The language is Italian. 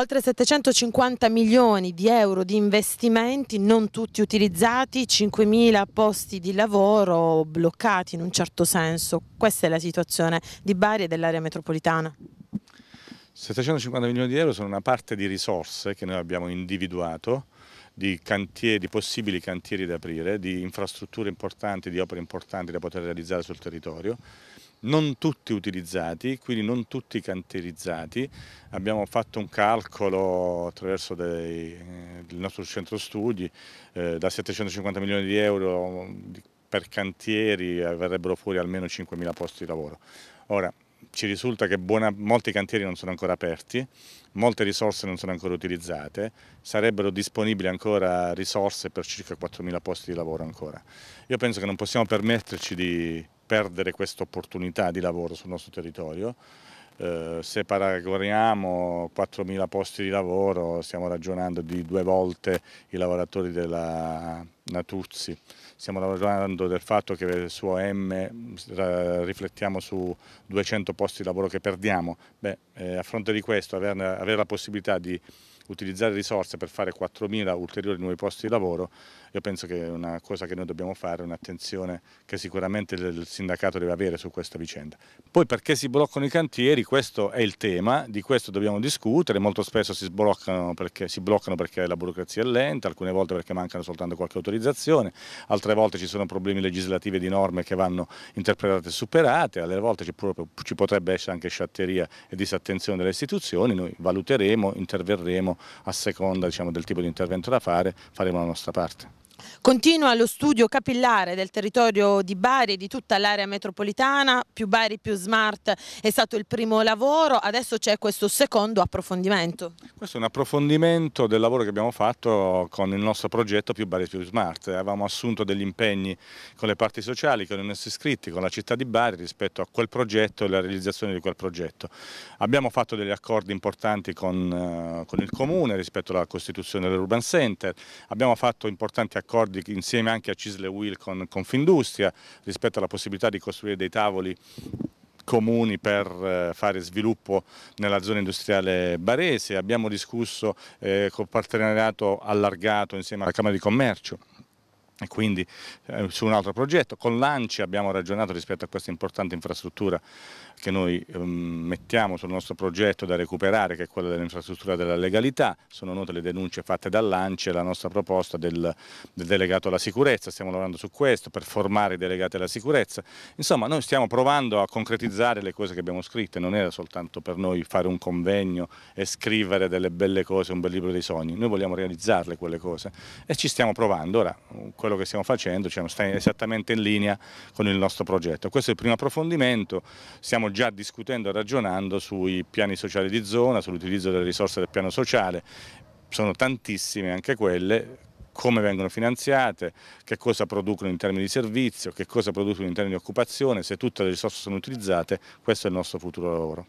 Oltre 750 milioni di euro di investimenti non tutti utilizzati, 5.000 posti di lavoro bloccati in un certo senso. Questa è la situazione di Bari e dell'area metropolitana. 750 milioni di euro sono una parte di risorse che noi abbiamo individuato di, cantieri, di, possibili cantieri da aprire, di infrastrutture importanti, di opere importanti da poter realizzare sul territorio non tutti utilizzati, quindi non tutti canterizzati. Abbiamo fatto un calcolo attraverso dei, il eh, nostro centro studi eh, da 750 milioni di euro mm, per cantieri eh, verrebbero fuori almeno 5.000 posti di lavoro. Ora, ci risulta che buona, molti cantieri non sono ancora aperti, molte risorse non sono ancora utilizzate, sarebbero disponibili ancora risorse per circa 4.000 posti di lavoro ancora. Io penso che non possiamo permetterci di perdere questa opportunità di lavoro sul nostro territorio eh, se paragoniamo 4.000 posti di lavoro, stiamo ragionando di due volte i lavoratori della Natuzzi. Stiamo lavorando del fatto che su OM eh, riflettiamo su 200 posti di lavoro che perdiamo. Beh, eh, a fronte di questo avere, avere la possibilità di utilizzare risorse per fare 4.000 ulteriori nuovi posti di lavoro, io penso che è una cosa che noi dobbiamo fare, un'attenzione che sicuramente il sindacato deve avere su questa vicenda. Poi perché si bloccano i cantieri? questo è il tema, di questo dobbiamo discutere, molto spesso si bloccano, perché, si bloccano perché la burocrazia è lenta, alcune volte perché mancano soltanto qualche autorizzazione, altre volte ci sono problemi legislativi di norme che vanno interpretate e superate, alle volte ci, proprio, ci potrebbe essere anche sciatteria e disattenzione delle istituzioni, noi valuteremo, interverremo a seconda diciamo, del tipo di intervento da fare, faremo la nostra parte. Continua lo studio capillare del territorio di Bari e di tutta l'area metropolitana, più Bari più Smart è stato il primo lavoro, adesso c'è questo secondo approfondimento. Questo è un approfondimento del lavoro che abbiamo fatto con il nostro progetto più Bari più Smart, avevamo assunto degli impegni con le parti sociali, con i nostri iscritti, con la città di Bari rispetto a quel progetto e la realizzazione di quel progetto. Abbiamo fatto degli accordi importanti con, eh, con il Comune rispetto alla costituzione dell'Urban Center, abbiamo fatto importanti accordi accordi insieme anche a Cisle Will con Confindustria rispetto alla possibilità di costruire dei tavoli comuni per eh, fare sviluppo nella zona industriale barese, abbiamo discusso eh, col partenariato allargato insieme alla Camera di Commercio e quindi eh, su un altro progetto. Con l'ANCI abbiamo ragionato rispetto a questa importante infrastruttura che noi ehm, mettiamo sul nostro progetto da recuperare, che è quella dell'infrastruttura della legalità. Sono note le denunce fatte dall'ANCI e la nostra proposta del, del, delegato alla sicurezza. Stiamo lavorando su questo per formare i delegati alla sicurezza. Insomma, noi stiamo provando a concretizzare le cose che abbiamo scritte. Non era soltanto per noi fare un convegno e scrivere delle belle cose, un bel libro dei sogni. Noi vogliamo realizzarle quelle cose e ci stiamo provando. Ora, quello che stiamo facendo cioè sta esattamente in linea con il nostro progetto. Questo è il primo approfondimento, stiamo già discutendo e ragionando sui piani sociali di zona, sull'utilizzo delle risorse del piano sociale, sono tantissime anche quelle, come vengono finanziate, che cosa producono in termini di servizio, che cosa producono in termini di occupazione, se tutte le risorse sono utilizzate, questo è il nostro futuro lavoro.